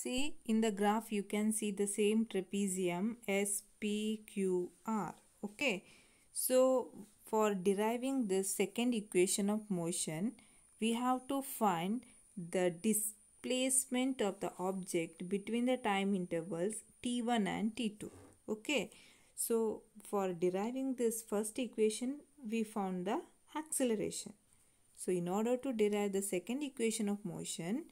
See in the graph you can see the same trapezium SPQR. Okay. So for deriving the second equation of motion we have to find the displacement of the object between the time intervals t1 and t2. Okay. So for deriving this first equation we found the acceleration. So in order to derive the second equation of motion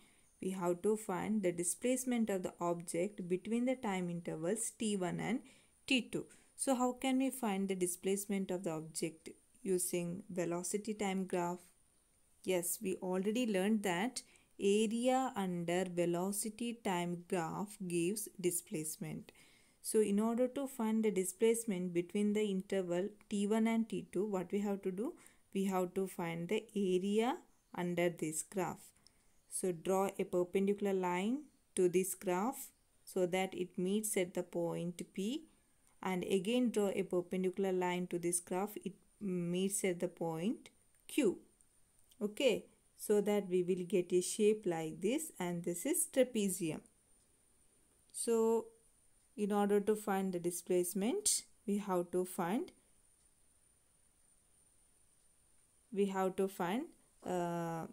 we have to find the displacement of the object between the time intervals t1 and t2. So how can we find the displacement of the object using velocity time graph? Yes, we already learned that area under velocity time graph gives displacement. So in order to find the displacement between the interval t1 and t2, what we have to do? We have to find the area under this graph. So draw a perpendicular line to this graph so that it meets at the point P and again draw a perpendicular line to this graph it meets at the point Q. Okay, so that we will get a shape like this and this is trapezium. So in order to find the displacement we have to find we have to find uh,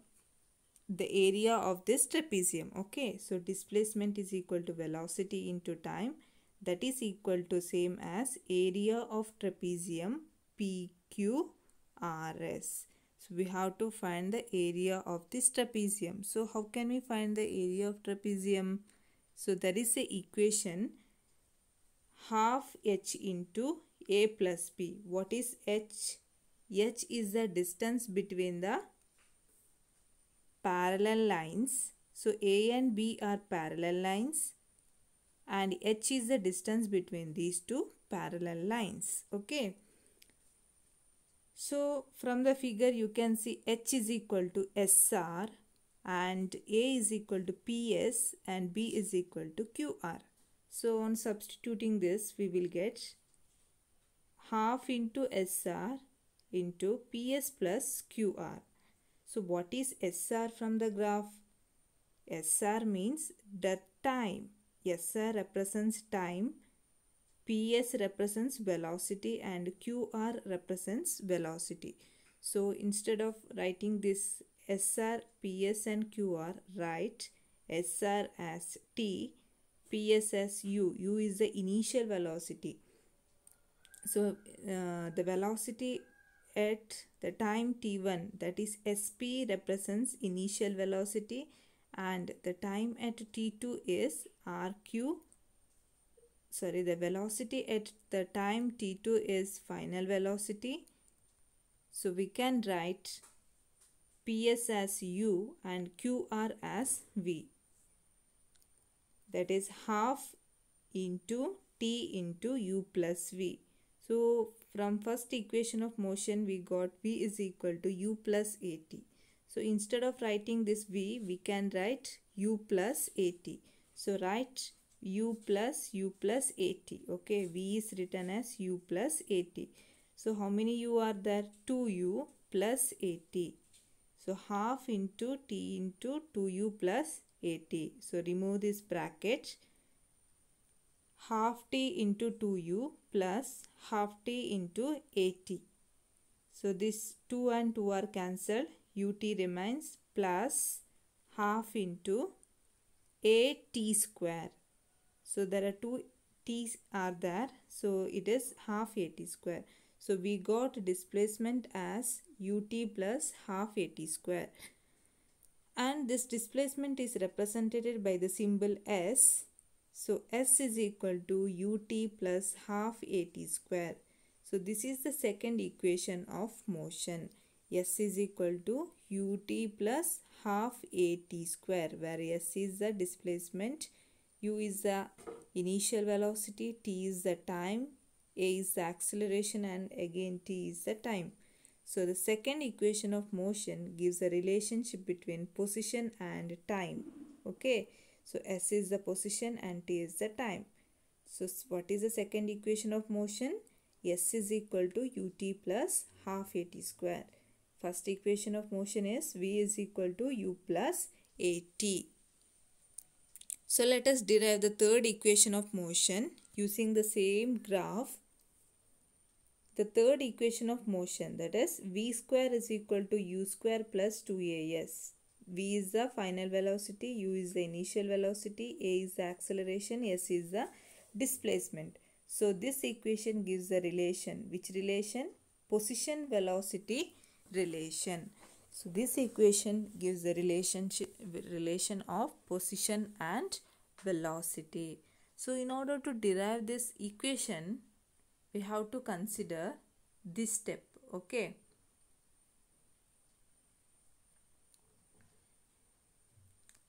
the area of this trapezium okay so displacement is equal to velocity into time that is equal to same as area of trapezium PQRS so we have to find the area of this trapezium so how can we find the area of trapezium so that is the equation half h into a plus b what is h h is the distance between the parallel lines. So A and B are parallel lines and H is the distance between these two parallel lines. Okay. So from the figure you can see H is equal to SR and A is equal to PS and B is equal to QR. So on substituting this we will get half into SR into PS plus QR. So what is SR from the graph? SR means the time. SR represents time. PS represents velocity and QR represents velocity. So instead of writing this SR, PS and QR, write SR as T, PS as U. U is the initial velocity. So uh, the velocity at the time t1 that is sp represents initial velocity and the time at t2 is rq sorry the velocity at the time t2 is final velocity so we can write ps as u and qr as v that is half into t into u plus v so from first equation of motion we got V is equal to U plus AT. So instead of writing this V, we can write U plus AT. So write U plus U plus AT. Okay, V is written as U plus AT. So how many U are there? 2U plus AT. So half into T into 2U plus AT. So remove this bracket. Half T into 2U plus half t into at. So this 2 and 2 are cancelled. ut remains plus half into a t square. So there are two t's are there. So it is half a t square. So we got displacement as ut plus half a t square. And this displacement is represented by the symbol s so S is equal to ut plus half at square. So this is the second equation of motion. S is equal to ut plus half at square where S is the displacement, u is the initial velocity, t is the time, a is the acceleration and again t is the time. So the second equation of motion gives a relationship between position and time. Okay. So S is the position and T is the time. So what is the second equation of motion? S is equal to ut plus half at square. First equation of motion is V is equal to u plus at. So let us derive the third equation of motion using the same graph. The third equation of motion that is V square is equal to u square plus 2as v is the final velocity u is the initial velocity a is the acceleration s is the displacement so this equation gives the relation which relation position velocity relation so this equation gives the relationship relation of position and velocity so in order to derive this equation we have to consider this step okay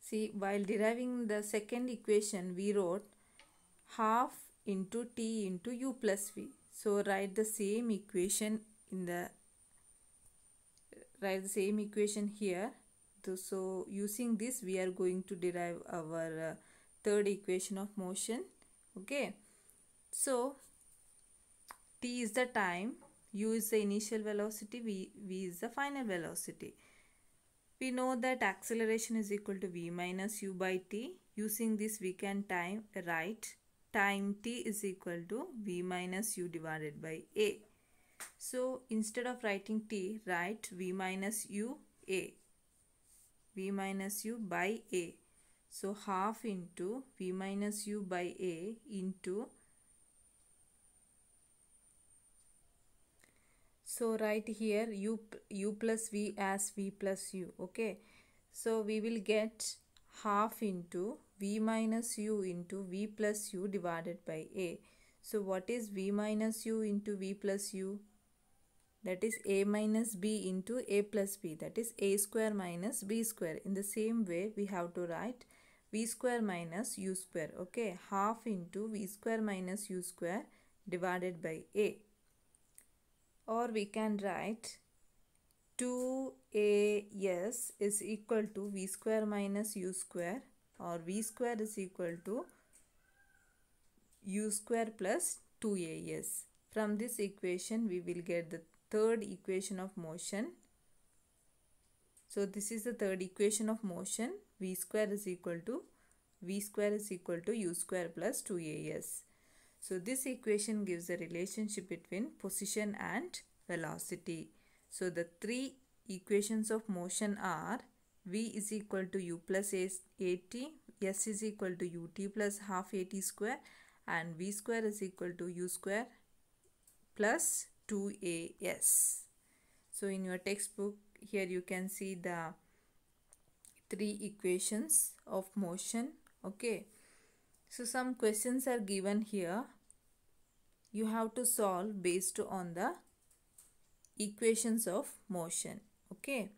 See, while deriving the second equation, we wrote half into t into u plus v. So, write the same equation in the write the same equation here. So, using this, we are going to derive our uh, third equation of motion. Okay. So, t is the time, u is the initial velocity, v, v is the final velocity. We know that acceleration is equal to v minus u by t. Using this we can time write time t is equal to v minus u divided by a. So instead of writing t, write v minus u a. v minus u by a. So half into v minus u by a into so write here u u plus v as v plus u okay so we will get half into v minus u into v plus u divided by a so what is v minus u into v plus u that is a minus b into a plus b that is a square minus b square in the same way we have to write v square minus u square okay half into v square minus u square divided by a or we can write 2as is equal to v square minus u square or v square is equal to u square plus 2as. From this equation we will get the third equation of motion. So this is the third equation of motion v square is equal to v square is equal to u square plus 2as. So this equation gives the relationship between position and velocity. So the three equations of motion are v is equal to u plus at, s is equal to ut plus half at square and v square is equal to u square plus 2as. So in your textbook here you can see the three equations of motion okay so some questions are given here. You have to solve based on the equations of motion. Okay.